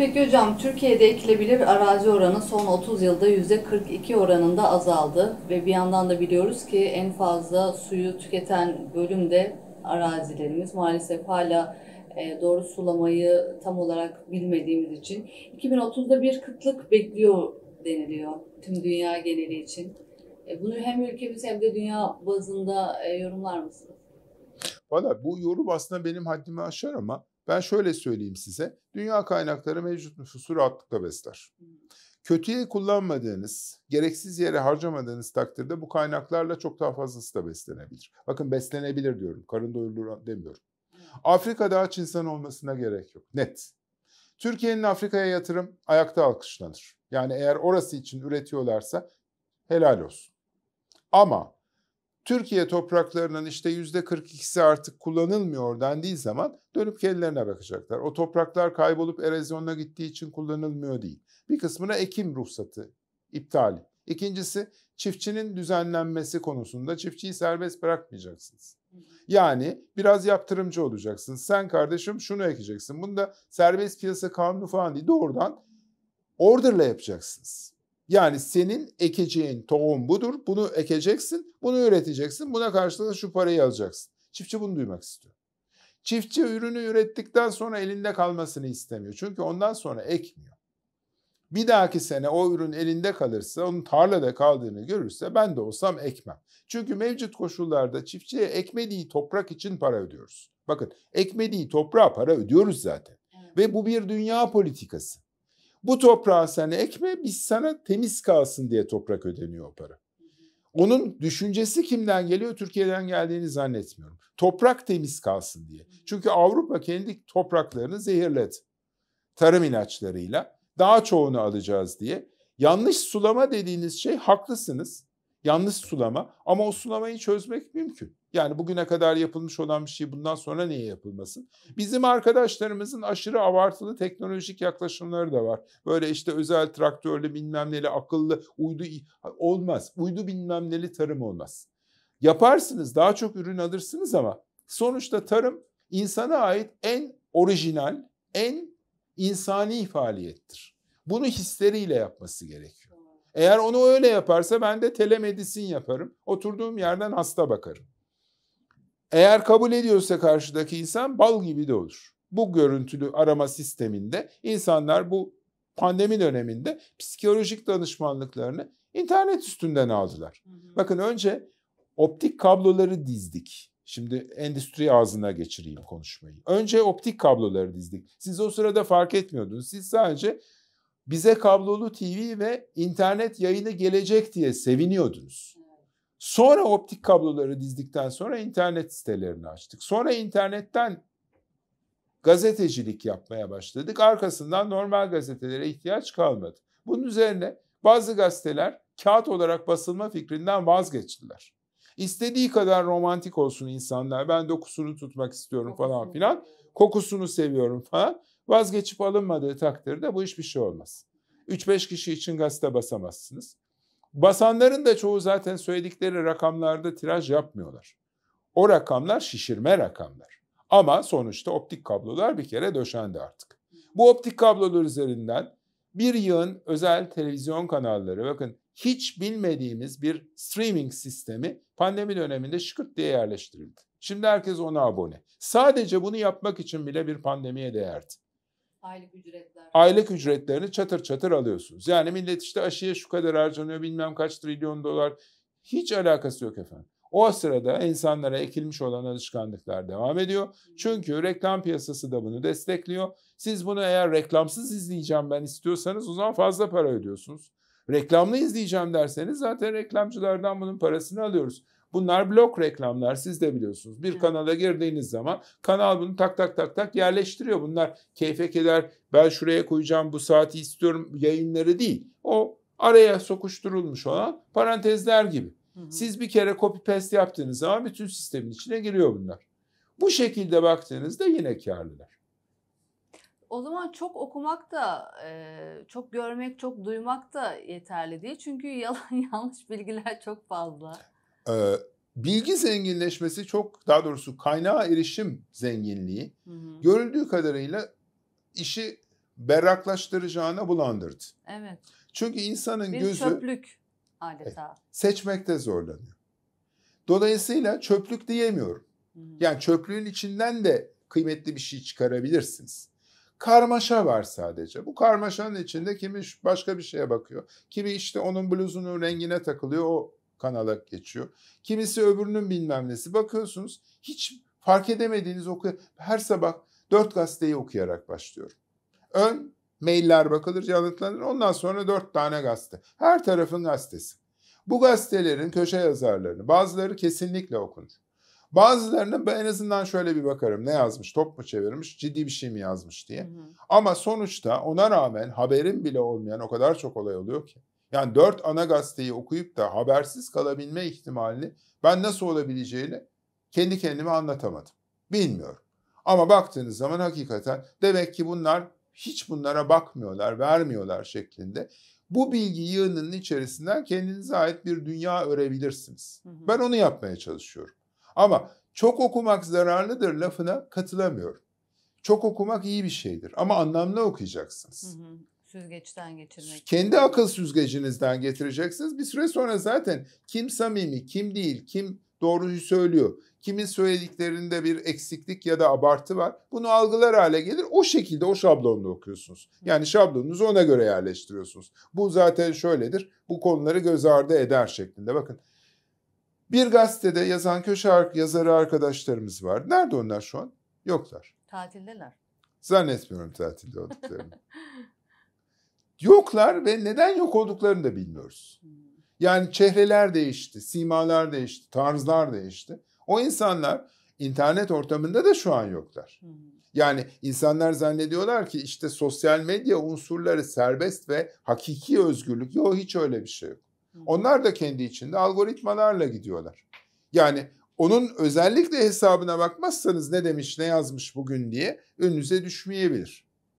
Peki hocam, Türkiye'de ekilebilir arazi oranı son 30 yılda %42 oranında azaldı ve bir yandan da biliyoruz ki en fazla suyu tüketen bölüm de arazilerimiz. Maalesef hala e, doğru sulamayı tam olarak bilmediğimiz için 2030'da bir kıtlık bekliyor deniliyor tüm dünya geneli için. E, bunu hem ülkemiz hem de dünya bazında e, yorumlar mısınız? Valla bu yorum aslında benim haddimi aşar ama ben şöyle söyleyeyim size. Dünya kaynakları mevcut nüfusu rahatlıkla besler. Hmm. Kötüye kullanmadığınız, gereksiz yere harcamadığınız takdirde bu kaynaklarla çok daha fazlası da beslenebilir. Bakın beslenebilir diyorum, karın doyurulur demiyorum. Hmm. Afrika'da aç insan olmasına gerek yok, net. Türkiye'nin Afrika'ya yatırım ayakta alkışlanır. Yani eğer orası için üretiyorlarsa helal olsun. Ama Türkiye topraklarının işte yüzde 42'si artık kullanılmıyor dendiği zaman dönüp kendilerine bakacaklar. O topraklar kaybolup erozyona gittiği için kullanılmıyor değil. Bir kısmına ekim ruhsatı iptali. İkincisi çiftçinin düzenlenmesi konusunda çiftçiyi serbest bırakmayacaksınız. Yani biraz yaptırımcı olacaksın. Sen kardeşim şunu ekeceksin. Bunu da serbest piyasa kanunu falan değil doğrudan orderla yapacaksınız. Yani senin ekeceğin tohum budur. Bunu ekeceksin, bunu üreteceksin. Buna karşılık şu parayı alacaksın. Çiftçi bunu duymak istiyor. Çiftçi ürünü ürettikten sonra elinde kalmasını istemiyor. Çünkü ondan sonra ekmiyor. Bir dahaki sene o ürün elinde kalırsa, onun tarlada kaldığını görürse ben de olsam ekmem. Çünkü mevcut koşullarda çiftçiye ekmediği toprak için para ödüyoruz. Bakın ekmediği toprağa para ödüyoruz zaten. Evet. Ve bu bir dünya politikası. Bu toprağa sen ekme biz sana temiz kalsın diye toprak ödeniyor o para. Onun düşüncesi kimden geliyor? Türkiye'den geldiğini zannetmiyorum. Toprak temiz kalsın diye. Çünkü Avrupa kendi topraklarını zehirledi. Tarım ilaçlarıyla daha çoğunu alacağız diye. Yanlış sulama dediğiniz şey haklısınız yanlış sulama ama o sulamayı çözmek mümkün. Yani bugüne kadar yapılmış olan bir şey bundan sonra niye yapılmasın? Bizim arkadaşlarımızın aşırı abartılı teknolojik yaklaşımları da var. Böyle işte özel traktörlü bilmem neli akıllı uydu olmaz. Uydu bilmem neli tarım olmaz. Yaparsınız daha çok ürün alırsınız ama sonuçta tarım insana ait en orijinal, en insani faaliyettir. Bunu hisleriyle yapması gerekiyor. Eğer onu öyle yaparsa ben de telemedisin yaparım. Oturduğum yerden hasta bakarım. Eğer kabul ediyorsa karşıdaki insan bal gibi de olur. Bu görüntülü arama sisteminde insanlar bu pandemi döneminde psikolojik danışmanlıklarını internet üstünden aldılar. Hı hı. Bakın önce optik kabloları dizdik. Şimdi endüstri ağzına geçireyim konuşmayı. Önce optik kabloları dizdik. Siz o sırada fark etmiyordunuz. Siz sadece bize kablolu TV ve internet yayını gelecek diye seviniyordunuz. Sonra optik kabloları dizdikten sonra internet sitelerini açtık. Sonra internetten gazetecilik yapmaya başladık. Arkasından normal gazetelere ihtiyaç kalmadı. Bunun üzerine bazı gazeteler kağıt olarak basılma fikrinden vazgeçtiler. İstediği kadar romantik olsun insanlar. Ben dokusunu tutmak istiyorum falan filan. Kokusunu seviyorum falan. Vazgeçip alınmadığı takdirde bu hiçbir şey olmaz. 3-5 kişi için gazete basamazsınız. Basanların da çoğu zaten söyledikleri rakamlarda tiraj yapmıyorlar. O rakamlar şişirme rakamlar. Ama sonuçta optik kablolar bir kere döşendi artık. Bu optik kablolar üzerinden bir yığın özel televizyon kanalları bakın hiç bilmediğimiz bir streaming sistemi pandemi döneminde şıkırt diye yerleştirildi. Şimdi herkes ona abone. Sadece bunu yapmak için bile bir pandemiye değerdi. Aylık ücretler. Aylık ücretlerini çatır çatır alıyorsunuz. Yani millet işte aşıya şu kadar harcanıyor bilmem kaç trilyon dolar. Hiç alakası yok efendim. O sırada insanlara ekilmiş olan alışkanlıklar devam ediyor. Çünkü reklam piyasası da bunu destekliyor. Siz bunu eğer reklamsız izleyeceğim ben istiyorsanız o zaman fazla para ödüyorsunuz. Reklamlı izleyeceğim derseniz zaten reklamcılardan bunun parasını alıyoruz. Bunlar blok reklamlar siz de biliyorsunuz. Bir evet. kanala girdiğiniz zaman kanal bunu tak tak tak tak yerleştiriyor. Bunlar keyfe keder ben şuraya koyacağım bu saati istiyorum yayınları değil. O araya sokuşturulmuş olan parantezler gibi. Hı Siz bir kere copy paste yaptığınız zaman bütün sistemin içine giriyor bunlar. Bu şekilde baktığınızda yine karlılar. O zaman çok okumak da, çok görmek, çok duymak da yeterli değil. Çünkü yalan yanlış bilgiler çok fazla e, bilgi zenginleşmesi çok daha doğrusu kaynağa erişim zenginliği hı hı. görüldüğü kadarıyla işi berraklaştıracağına bulandırdı. Evet. Çünkü insanın bir gözü çöplük adeta. E, seçmekte zorlanıyor. Dolayısıyla çöplük diyemiyorum. Yani çöplüğün içinden de kıymetli bir şey çıkarabilirsiniz. Karmaşa var sadece. Bu karmaşanın içinde kimi başka bir şeye bakıyor. Kimi işte onun bluzunun rengine takılıyor. O kanala geçiyor. Kimisi öbürünün bilmem nesi. Bakıyorsunuz hiç fark edemediğiniz oku her sabah dört gazeteyi okuyarak başlıyorum. Ön mailler bakılır, yanıtlanır. Ondan sonra dört tane gazete. Her tarafın gazetesi. Bu gazetelerin köşe yazarlarını bazıları kesinlikle okunur. Bazılarını ben en azından şöyle bir bakarım. Ne yazmış? Top mu çevirmiş? Ciddi bir şey mi yazmış diye. Hı hı. Ama sonuçta ona rağmen haberin bile olmayan o kadar çok olay oluyor ki. Yani dört ana gazeteyi okuyup da habersiz kalabilme ihtimalini ben nasıl olabileceğini kendi kendime anlatamadım. Bilmiyorum. Ama baktığınız zaman hakikaten demek ki bunlar hiç bunlara bakmıyorlar, vermiyorlar şeklinde. Bu bilgi yığınının içerisinden kendinize ait bir dünya örebilirsiniz. Ben onu yapmaya çalışıyorum. Ama çok okumak zararlıdır lafına katılamıyorum. Çok okumak iyi bir şeydir ama anlamlı okuyacaksınız. Hı hı süzgeçten geçirmek. Kendi akıl süzgecinizden getireceksiniz. Bir süre sonra zaten kim samimi, kim değil, kim doğruyu söylüyor, kimin söylediklerinde bir eksiklik ya da abartı var. Bunu algılar hale gelir. O şekilde o şablonla okuyorsunuz. Yani şablonunuzu ona göre yerleştiriyorsunuz. Bu zaten şöyledir. Bu konuları göz ardı eder şeklinde. Bakın bir gazetede yazan köşe yazarı arkadaşlarımız var. Nerede onlar şu an? Yoklar. Tatildeler. Zannetmiyorum tatilde olduklarını. Yoklar ve neden yok olduklarını da bilmiyoruz. Hmm. Yani çehreler değişti, simalar değişti, tarzlar değişti. O insanlar internet ortamında da şu an yoklar. Hmm. Yani insanlar zannediyorlar ki işte sosyal medya unsurları serbest ve hakiki özgürlük. Yok hiç öyle bir şey yok. Hmm. Onlar da kendi içinde algoritmalarla gidiyorlar. Yani onun özellikle hesabına bakmazsanız ne demiş ne yazmış bugün diye önünüze düşmeyebilir.